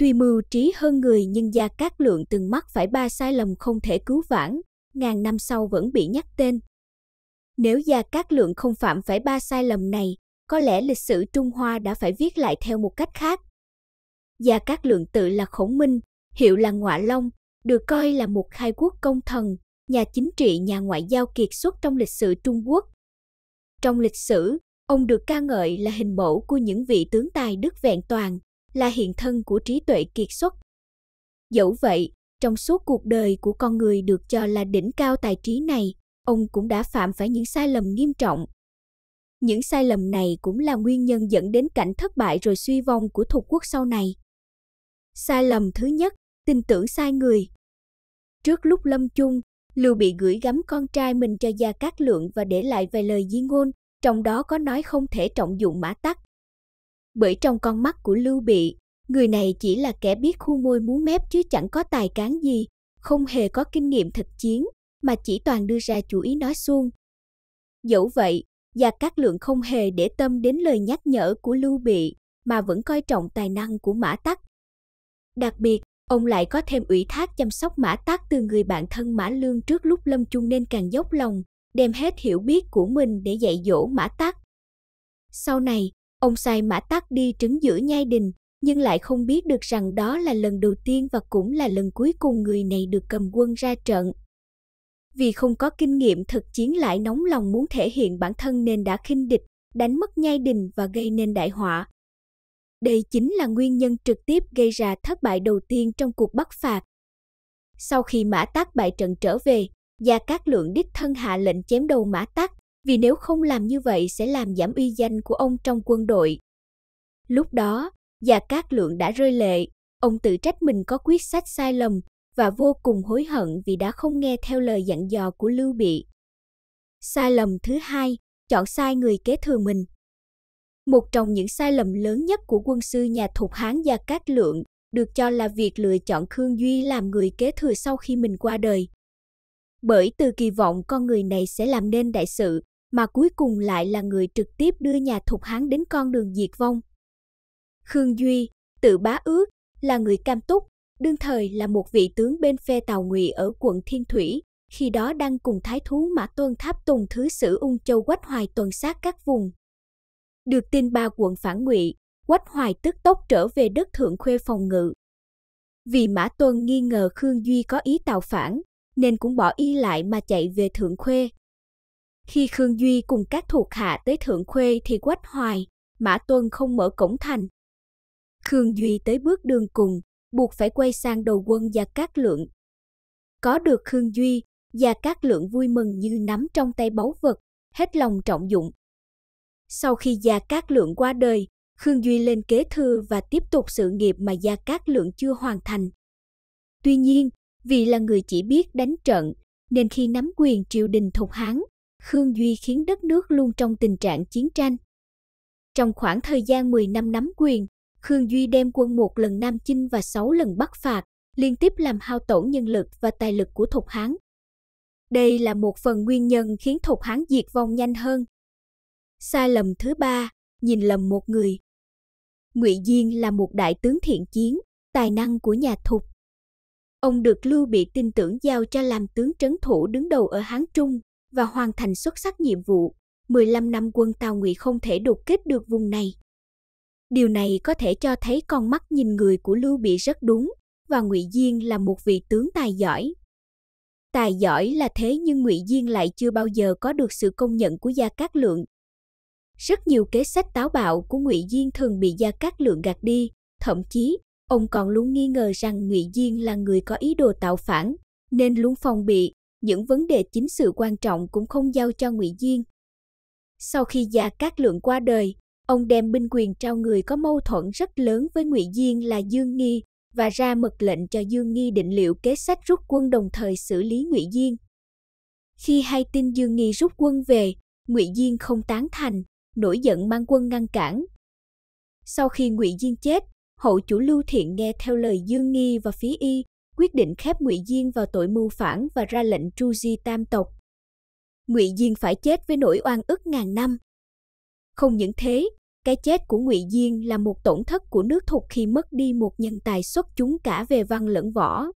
Tuy mưu trí hơn người nhưng Gia Cát Lượng từng mắc phải ba sai lầm không thể cứu vãn, ngàn năm sau vẫn bị nhắc tên. Nếu Gia Cát Lượng không phạm phải ba sai lầm này, có lẽ lịch sử Trung Hoa đã phải viết lại theo một cách khác. Gia Cát Lượng tự là Khổng Minh, hiệu là Ngọa Long, được coi là một khai quốc công thần, nhà chính trị nhà ngoại giao kiệt xuất trong lịch sử Trung Quốc. Trong lịch sử, ông được ca ngợi là hình mẫu của những vị tướng tài đức vẹn toàn, là hiện thân của trí tuệ kiệt xuất. Dẫu vậy, trong suốt cuộc đời của con người được cho là đỉnh cao tài trí này, ông cũng đã phạm phải những sai lầm nghiêm trọng. Những sai lầm này cũng là nguyên nhân dẫn đến cảnh thất bại rồi suy vong của thuộc quốc sau này. Sai lầm thứ nhất, tin tưởng sai người. Trước lúc lâm chung, Lưu bị gửi gắm con trai mình cho Gia Cát Lượng và để lại vài lời di ngôn, trong đó có nói không thể trọng dụng mã tắc, bởi trong con mắt của Lưu Bị, người này chỉ là kẻ biết khu môi muốn mép chứ chẳng có tài cán gì, không hề có kinh nghiệm thực chiến, mà chỉ toàn đưa ra chủ ý nói suông. Dẫu vậy, Gia Cát Lượng không hề để tâm đến lời nhắc nhở của Lưu Bị, mà vẫn coi trọng tài năng của Mã Tắc. Đặc biệt, ông lại có thêm ủy thác chăm sóc Mã Tắc từ người bạn thân Mã Lương trước lúc lâm chung nên càng dốc lòng, đem hết hiểu biết của mình để dạy dỗ Mã Tắc. Sau này, Ông sai mã tắc đi trứng giữa nhai đình, nhưng lại không biết được rằng đó là lần đầu tiên và cũng là lần cuối cùng người này được cầm quân ra trận. Vì không có kinh nghiệm thực chiến lại nóng lòng muốn thể hiện bản thân nên đã khinh địch, đánh mất nhai đình và gây nên đại họa. Đây chính là nguyên nhân trực tiếp gây ra thất bại đầu tiên trong cuộc bắc phạt. Sau khi Mã Tát bại trận trở về, Gia Cát Lượng đích thân hạ lệnh chém đầu Mã Tát, vì nếu không làm như vậy sẽ làm giảm uy danh của ông trong quân đội. Lúc đó, Gia Cát Lượng đã rơi lệ, ông tự trách mình có quyết sách sai lầm và vô cùng hối hận vì đã không nghe theo lời dặn dò của Lưu Bị. Sai lầm thứ hai, chọn sai người kế thừa mình. Một trong những sai lầm lớn nhất của quân sư nhà Thục Hán Gia Cát Lượng được cho là việc lựa chọn Khương Duy làm người kế thừa sau khi mình qua đời. Bởi từ kỳ vọng con người này sẽ làm nên đại sự, mà cuối cùng lại là người trực tiếp đưa nhà thục hán đến con đường diệt vong. Khương Duy, tự bá ước, là người cam túc, đương thời là một vị tướng bên phe Tào Ngụy ở quận Thiên Thủy, khi đó đang cùng thái thú Mã Tuân Tháp Tùng Thứ Sử Ung Châu Quách Hoài tuần sát các vùng. Được tin ba quận phản ngụy, Quách Hoài tức tốc trở về đất thượng khuê phòng ngự. Vì Mã Tuân nghi ngờ Khương Duy có ý tạo phản, nên cũng bỏ y lại mà chạy về thượng khuê. Khi Khương Duy cùng các thuộc hạ tới Thượng Khuê thì quách hoài, Mã Tuân không mở cổng thành. Khương Duy tới bước đường cùng, buộc phải quay sang đầu quân và các lượng. Có được Khương Duy, và các lượng vui mừng như nắm trong tay báu vật, hết lòng trọng dụng. Sau khi Gia Cát Lượng qua đời, Khương Duy lên kế thừa và tiếp tục sự nghiệp mà Gia Cát Lượng chưa hoàn thành. Tuy nhiên, vì là người chỉ biết đánh trận, nên khi nắm quyền triều đình thục Hán, Khương Duy khiến đất nước luôn trong tình trạng chiến tranh. Trong khoảng thời gian 10 năm nắm quyền, Khương Duy đem quân một lần Nam Chinh và sáu lần Bắc phạt, liên tiếp làm hao tổn nhân lực và tài lực của Thục Hán. Đây là một phần nguyên nhân khiến Thục Hán diệt vong nhanh hơn. Sai lầm thứ ba, nhìn lầm một người. Ngụy Diên là một đại tướng thiện chiến, tài năng của nhà Thục. Ông được Lưu Bị tin tưởng giao cho làm tướng trấn thủ đứng đầu ở Hán Trung, và hoàn thành xuất sắc nhiệm vụ, 15 năm quân Tào Ngụy không thể đột kích được vùng này. Điều này có thể cho thấy con mắt nhìn người của Lưu Bị rất đúng và Ngụy Diên là một vị tướng tài giỏi. Tài giỏi là thế nhưng Ngụy Diên lại chưa bao giờ có được sự công nhận của Gia Cát Lượng. Rất nhiều kế sách táo bạo của Ngụy Diên thường bị Gia Cát Lượng gạt đi, thậm chí ông còn luôn nghi ngờ rằng Ngụy Diên là người có ý đồ tạo phản, nên luôn phòng bị những vấn đề chính sự quan trọng cũng không giao cho Ngụy Diên. Sau khi Gia Cát Lượng qua đời, ông đem binh quyền trao người có mâu thuẫn rất lớn với Ngụy Diên là Dương Nghi và ra mật lệnh cho Dương Nghi định liệu kế sách rút quân đồng thời xử lý Ngụy Diên. Khi hay tin Dương Nghi rút quân về, Ngụy Diên không tán thành, nổi giận mang quân ngăn cản. Sau khi Ngụy Diên chết, hậu chủ Lưu Thiện nghe theo lời Dương Nghi và phí y, quyết định khép Ngụy Diên vào tội mưu phản và ra lệnh tru di tam tộc. Ngụy Diên phải chết với nỗi oan ức ngàn năm. Không những thế, cái chết của Ngụy Diên là một tổn thất của nước Thục khi mất đi một nhân tài xuất chúng cả về văn lẫn võ.